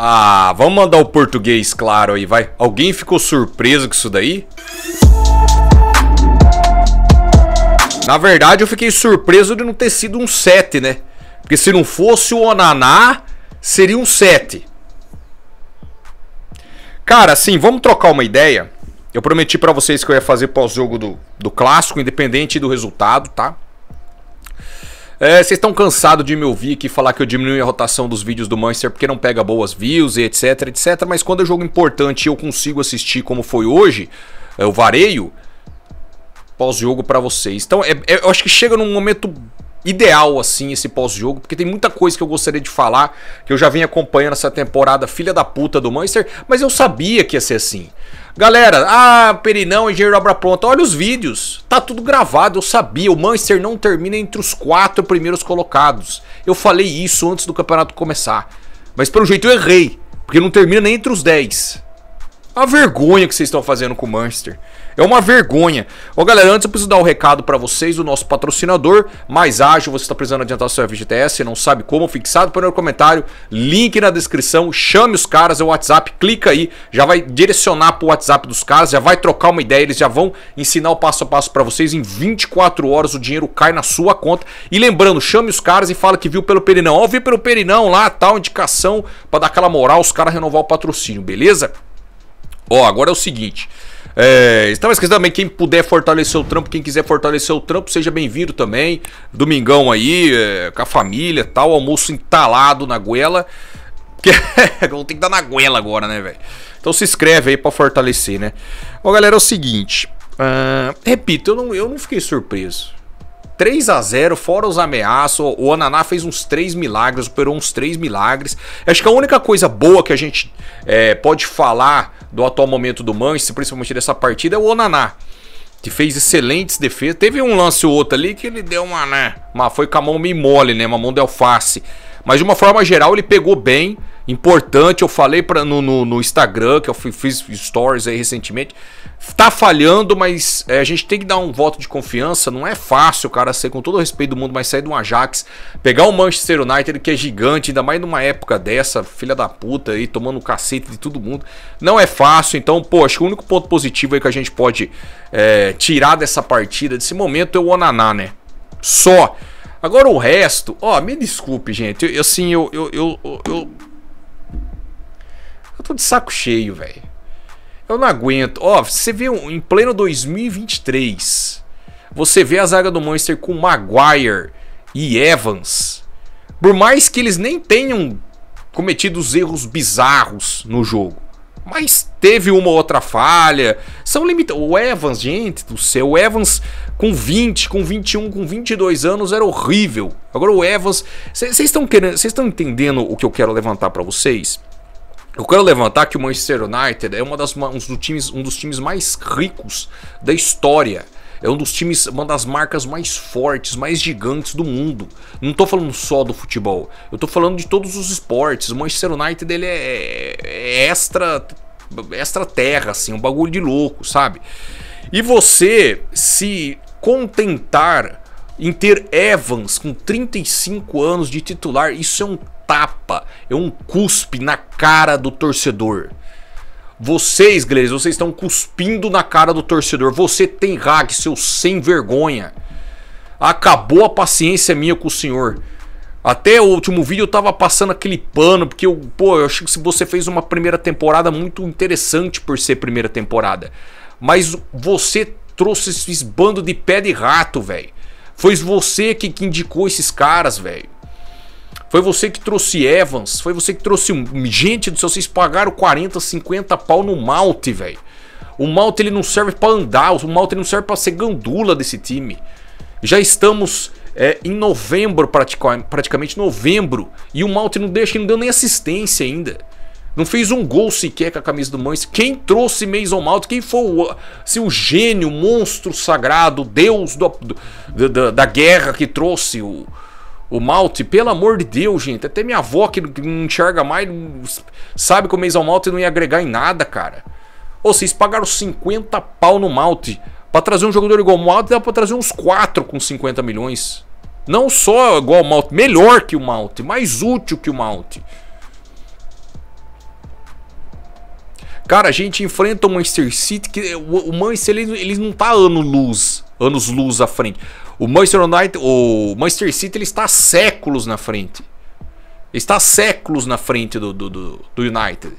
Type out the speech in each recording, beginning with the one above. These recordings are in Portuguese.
Ah, vamos mandar o português claro aí, vai. Alguém ficou surpreso com isso daí? Na verdade, eu fiquei surpreso de não ter sido um 7, né? Porque se não fosse o Onaná, seria um 7. Cara, assim, vamos trocar uma ideia. Eu prometi para vocês que eu ia fazer pós-jogo do, do clássico, independente do resultado, tá? É, vocês é, estão cansados de me ouvir aqui falar que eu diminui a rotação dos vídeos do Manchester porque não pega boas views e etc, etc. Mas quando é jogo importante e eu consigo assistir como foi hoje, eu vareio pós-jogo para vocês. Então, é, é, eu acho que chega num momento ideal, assim, esse pós-jogo, porque tem muita coisa que eu gostaria de falar, que eu já vim acompanhando essa temporada filha da puta do Manchester, mas eu sabia que ia ser assim. Galera, ah, Perinão, engenheiro obra pronta, olha os vídeos, tá tudo gravado, eu sabia, o Manchester não termina entre os quatro primeiros colocados. Eu falei isso antes do campeonato começar, mas pelo jeito eu errei, porque não termina nem entre os dez. A vergonha que vocês estão fazendo com o Manchester. É uma vergonha. Ô galera, antes eu preciso dar o um recado para vocês, o nosso patrocinador, mais ágil, você está precisando adiantar seu FGTS, não sabe como, fixado para o comentário, link na descrição, chame os caras, é o WhatsApp, clica aí, já vai direcionar para o WhatsApp dos caras, já vai trocar uma ideia, eles já vão ensinar o passo a passo para vocês, em 24 horas o dinheiro cai na sua conta. E lembrando, chame os caras e fala que viu pelo Perinão, ó, viu pelo Perinão lá, tal, indicação, para dar aquela moral, os caras renovar o patrocínio, beleza? Ó, agora é o seguinte. É, estava esquecendo também, quem puder fortalecer o trampo, quem quiser fortalecer o trampo, seja bem-vindo também. Domingão aí, é, com a família tal, almoço entalado na goela. Porque vão ter que dar na goela agora, né, velho? Então se inscreve aí para fortalecer, né? Bom, galera, é o seguinte. Uh, repito, eu não, eu não fiquei surpreso. 3 a 0 fora os ameaços. O Ananá fez uns 3 milagres, operou uns 3 milagres. Acho que a única coisa boa que a gente é, pode falar do atual momento do Manchester, principalmente dessa partida, é o Onaná. Que fez excelentes defesas. Teve um lance ou outro ali que ele deu uma, né? Mas foi com a mão meio mole, né? Uma mão de alface. Mas de uma forma geral, ele pegou bem importante. Eu falei para no, no, no Instagram, que eu fiz stories aí recentemente. Tá falhando, mas é, a gente tem que dar um voto de confiança. Não é fácil, cara, ser com todo o respeito do mundo, mas sair de um Ajax, pegar o um Manchester United, que é gigante, ainda mais numa época dessa, filha da puta aí, tomando cacete de todo mundo. Não é fácil, então, pô, acho que o único ponto positivo aí que a gente pode é, tirar dessa partida, desse momento, é o Onaná, né? Só. Agora o resto, ó, me desculpe, gente. Eu, assim, eu, eu, eu, eu tô de saco cheio, velho. Eu não aguento. Ó, você vê um, em pleno 2023, você vê a zaga do Monster com Maguire e Evans. Por mais que eles nem tenham cometido os erros bizarros no jogo. Mas teve uma outra falha. São limitados. O Evans, gente do céu, o Evans com 20, com 21, com 22 anos era horrível. Agora o Evans. Vocês estão querendo. Vocês estão entendendo o que eu quero levantar para vocês? Eu quero levantar que o Manchester United é uma das, um, dos times, um dos times mais ricos da história. É um dos times, uma das marcas mais fortes, mais gigantes do mundo. Não estou falando só do futebol. Eu estou falando de todos os esportes. O Manchester United ele é, é extra, extra terra, assim, um bagulho de louco, sabe? E você se contentar em ter Evans com 35 anos de titular, isso é um tapa, é um cuspe na cara do torcedor. Vocês, Gleiros, vocês estão cuspindo na cara do torcedor. Você tem hack, seu sem vergonha. Acabou a paciência minha com o senhor. Até o último vídeo eu tava passando aquele pano, porque eu, pô, eu acho que você fez uma primeira temporada muito interessante por ser primeira temporada. Mas você trouxe esses bando de pé de rato, velho. Foi você que, que indicou esses caras, velho. Foi você que trouxe Evans, foi você que trouxe gente do céu, vocês pagaram 40, 50 pau no malte, velho. O malte ele não serve para andar, o malte ele não serve para ser gandula desse time. Já estamos é, em novembro, praticamente novembro, e o malte não deixa, não deu nem assistência ainda. Não fez um gol sequer com a camisa do Mães. Quem trouxe Mason Mount? Quem foi o, assim, o gênio, monstro sagrado, deus do, do, da, da, guerra que trouxe o, o Mount? Pelo amor de Deus, gente. Até minha avó que não enxerga mais sabe que o Mason Mount não ia agregar em nada, cara. Ou vocês pagaram 50 pau no Mount. Pra trazer um jogador igual o Mount, dá pra trazer uns 4 com 50 milhões. Não só igual o Mount, melhor que o Mount, mais útil que o Mount. Cara, a gente enfrenta o Manchester City, que o, o Manchester ele, ele não tá ano luz, anos luz à frente. O Manchester United, o Manchester City ele está há séculos na frente. Ele está há séculos na frente do, do, do, do United.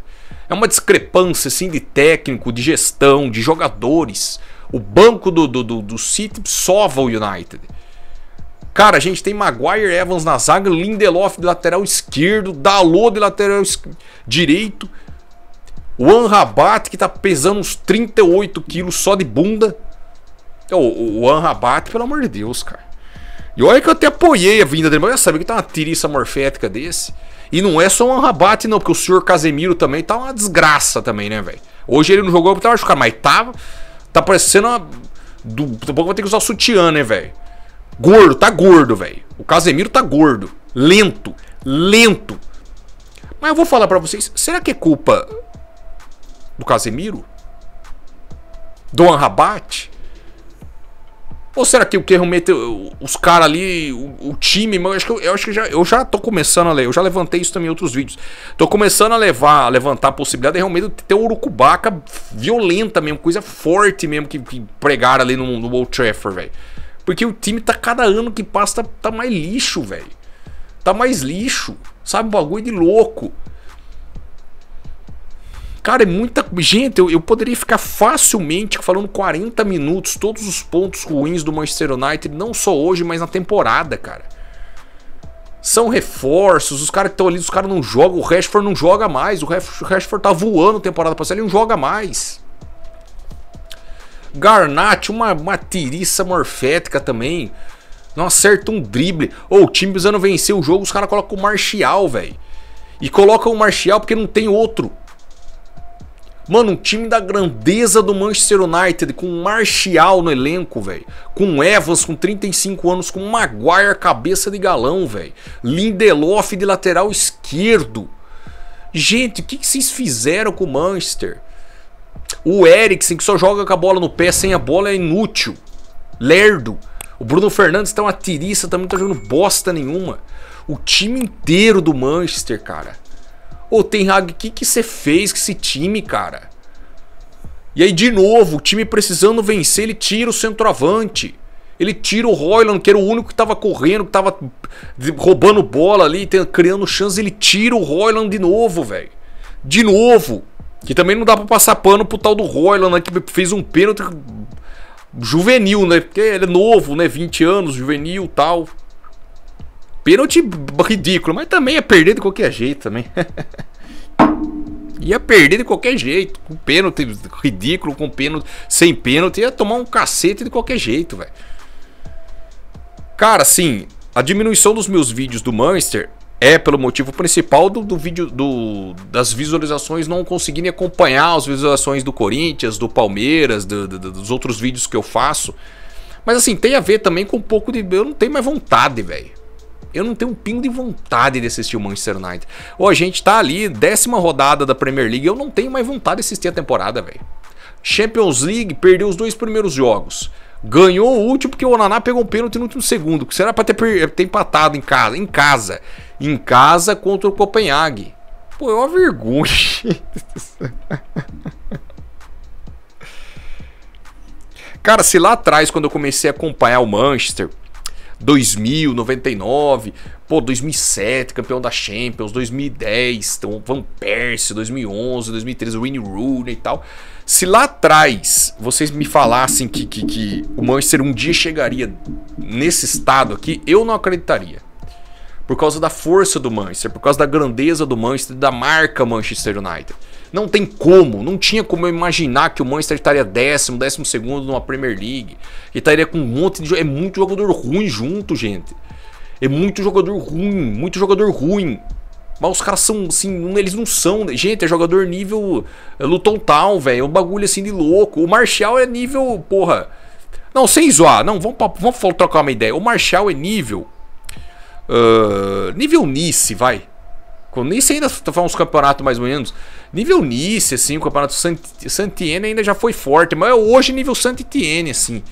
É uma discrepância assim de técnico, de gestão, de jogadores. O banco do, do, do, do City sova o United. Cara, a gente tem Maguire Evans na zaga, Lindelof de lateral esquerdo, Dalot de lateral direito. O Anrabat, que tá pesando uns 38 quilos só de bunda. O, o Anrabat, pelo amor de Deus, cara. E olha que eu até apoiei a vinda dele, mas eu sabia que tá uma tiriça morfética desse. E não é só o Anrabat, não, porque o senhor Casemiro também tá uma desgraça também, né, velho? Hoje ele não jogou porque tava machucado, mas tava. Tá parecendo uma. Do, daqui a pouco vai ter que usar sutiã, né, velho? Gordo, tá gordo, velho. O Casemiro tá gordo. Lento. Lento. Mas eu vou falar para vocês, será que é culpa do Casemiro? Do Anrabat? Ou será que o que realmente os caras ali, o, o time, eu acho que, eu, eu acho que já, eu já tô começando a ler, eu já levantei isso também em outros vídeos. Tô começando a levar, a levantar a possibilidade de realmente ter um urucubaca violenta mesmo, coisa forte mesmo que, que pregaram ali no, no Old Trafford, velho. Porque o time tá cada ano que passa tá, tá mais lixo, velho. Tá mais lixo. Sabe, um bagulho de louco. Cara, é muita. Gente, eu, eu poderia ficar facilmente falando 40 minutos todos os pontos ruins do Manchester United, não só hoje, mas na temporada, cara. São reforços, os caras que estão ali, os caras não jogam, o Rashford não joga mais, o Rashford tá voando temporada passada, ele não joga mais. Garnat, uma, uma tiriça morfética também. Não acerta um drible. Ou oh, o time precisando vencer o jogo, os caras colocam o Martial, velho. E colocam o Martial porque não tem outro. Mano, um time da grandeza do Manchester United, com Martial no elenco, velho. Com Evans, com 35 anos, com Maguire, cabeça de galão, velho. Lindelof de lateral esquerdo. Gente, o que, que vocês fizeram com o Manchester? O Eriksen, que só joga com a bola no pé, sem a bola é inútil. Lerdo. O Bruno Fernandes tá uma tiriça, também não tá jogando bosta nenhuma. O time inteiro do Manchester, cara. Ô, Tenhag, Hag, o que, que você fez com esse time, cara? E aí, de novo, o time precisando vencer, ele tira o centroavante. Ele tira o Royland, que era o único que estava correndo, que estava roubando bola ali, criando chances. Ele tira o Royland de novo, velho. De novo. Que também não dá para passar pano pro tal do Royland, né, que fez um pênalti juvenil, né? Porque ele é novo, né? 20 anos, juvenil tal pênalti ridículo, mas também ia é perder de qualquer jeito também. ia perder de qualquer jeito. Com pênalti ridículo, com pênalti, sem pênalti, ia tomar um cacete de qualquer jeito, velho. Cara, assim, a diminuição dos meus vídeos do Manchester é pelo motivo principal do, do vídeo do, das visualizações não conseguirem acompanhar as visualizações do Corinthians, do Palmeiras, do, dos outros vídeos que eu faço. Mas assim, tem a ver também com um pouco de. Eu não tenho mais vontade, velho eu não tenho um pingo de vontade de assistir o Manchester United. Ô, a gente tá ali, décima rodada da Premier League, eu não tenho mais vontade de assistir a temporada, velho. Champions League perdeu os dois primeiros jogos. Ganhou o último porque o Onaná pegou um pênalti no último segundo. Que será pra ter, ter empatado em casa. Em casa. Em casa contra o Copenhague. Pô, é uma vergonha. Cara, se lá atrás, quando eu comecei a acompanhar o Manchester, 2000, 99, pô, 2007, campeão da Champions, 2010, então Van Persie, 2011, 2013, Wayne Rooney e tal. Se lá atrás vocês me falassem que, que, que o Manchester um dia chegaria nesse estado aqui, eu não acreditaria por causa da força do Manchester, por causa da grandeza do Manchester, da marca Manchester United. Não tem como, não tinha como eu imaginar que o Manchester estaria décimo, décimo segundo numa Premier League. E estaria com um monte de. É muito jogador ruim junto, gente. É muito jogador ruim, muito jogador ruim. Mas os caras são, assim, eles não são. Gente, é jogador nível é, Luton Town, velho. É um bagulho assim de louco. O Marshall é nível, porra. Não, sem zoar. Não, vamos, vamos trocar uma ideia. O Marshall é nível. Uh, nível Nice, vai. Quando Nice ainda falando uns campeonatos mais ou menos. Nível Nice, assim, o campeonato Santiene ainda já foi forte. Mas é hoje nível Santiene, assim.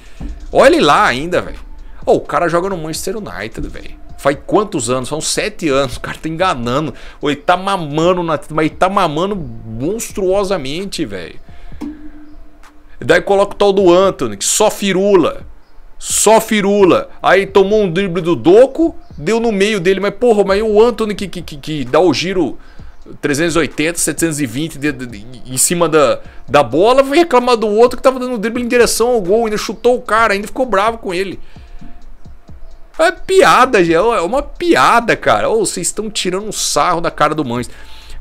Olha lá ainda, velho. Oh, o cara joga no Manchester United, velho. Faz quantos anos? São sete anos. O cara tá enganando. Ou ele tá mamando, na... mas ele tá mamando monstruosamente, velho. Daí coloca o tal do Anthony, que só firula só firula. Aí tomou um drible do Doco, deu no meio dele, mas porra, mas o Anthony que, que, que, que dá o giro 380, 720 de, de, de, em cima da, da bola, foi reclamar do outro que tava dando um drible em direção ao gol, ainda chutou o cara, ainda ficou bravo com ele. É piada, é uma piada, cara. Ou oh, vocês estão tirando um sarro da cara do Mães.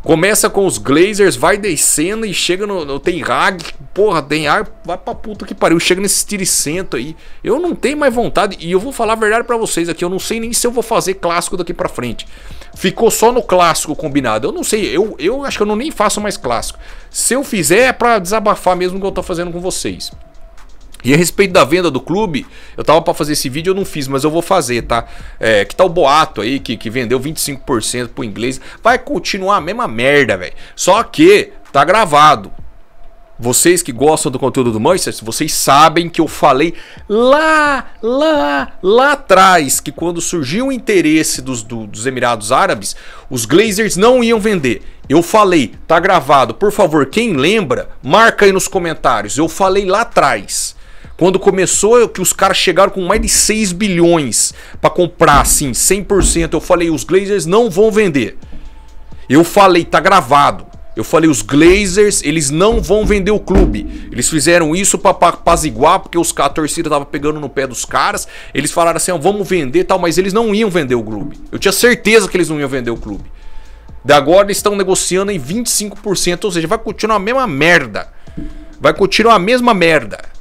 Começa com os Glazers, vai descendo e chega no, no tem Hag, porra, tem ar, vai pra puta que pariu, chega nesse tiricento aí. Eu não tenho mais vontade e eu vou falar a verdade para vocês aqui, eu não sei nem se eu vou fazer clássico daqui para frente. Ficou só no clássico combinado. Eu não sei, eu, eu acho que eu não nem faço mais clássico. Se eu fizer é para desabafar mesmo o que eu tô fazendo com vocês. E a respeito da venda do clube, eu tava para fazer esse vídeo, eu não fiz, mas eu vou fazer, tá? É, que tal tá o boato aí que, que vendeu 25% pro inglês? Vai continuar a mesma merda, velho. Só que tá gravado. Vocês que gostam do conteúdo do Manchester, vocês sabem que eu falei lá, lá, lá atrás que quando surgiu o interesse dos, do, dos Emirados Árabes, os Glazers não iam vender. Eu falei, tá gravado. Por favor, quem lembra, marca aí nos comentários. Eu falei lá atrás. Quando começou, que os caras chegaram com mais de 6 bilhões para comprar, assim, 100%. Eu falei, os Glazers não vão vender. Eu falei, tá gravado. Eu falei, os Glazers, eles não vão vender o clube. Eles fizeram isso pra apaziguar, porque os, a torcida tava pegando no pé dos caras. Eles falaram assim, vamos vender e tal, mas eles não iam vender o clube. Eu tinha certeza que eles não iam vender o clube. Da agora eles estão negociando em 25%, ou seja, vai continuar a mesma merda. Vai continuar a mesma merda.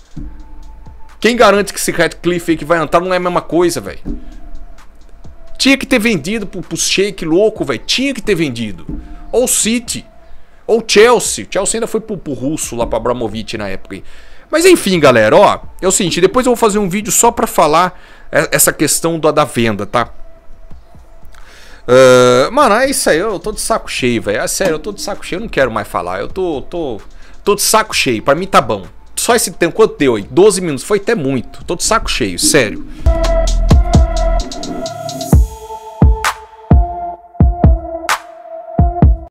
Quem garante que esse Ratcliffe aí que vai entrar não é a mesma coisa, velho? Tinha que ter vendido pro, pro Shake louco, velho. Tinha que ter vendido. Ou City. Ou Chelsea. Chelsea ainda foi pro, pro russo lá pra Abramovic na época aí. Mas enfim, galera, ó. É o seguinte, depois eu vou fazer um vídeo só pra falar essa questão da, da venda, tá? Uh, mano, é isso aí, eu tô de saco cheio, velho. Ah, é sério, eu tô de saco cheio, eu não quero mais falar. Eu tô, tô, tô de saco cheio, pra mim tá bom só esse tempo quanto deu aí? 12 minutos. Foi até muito. Tô de saco cheio, sério.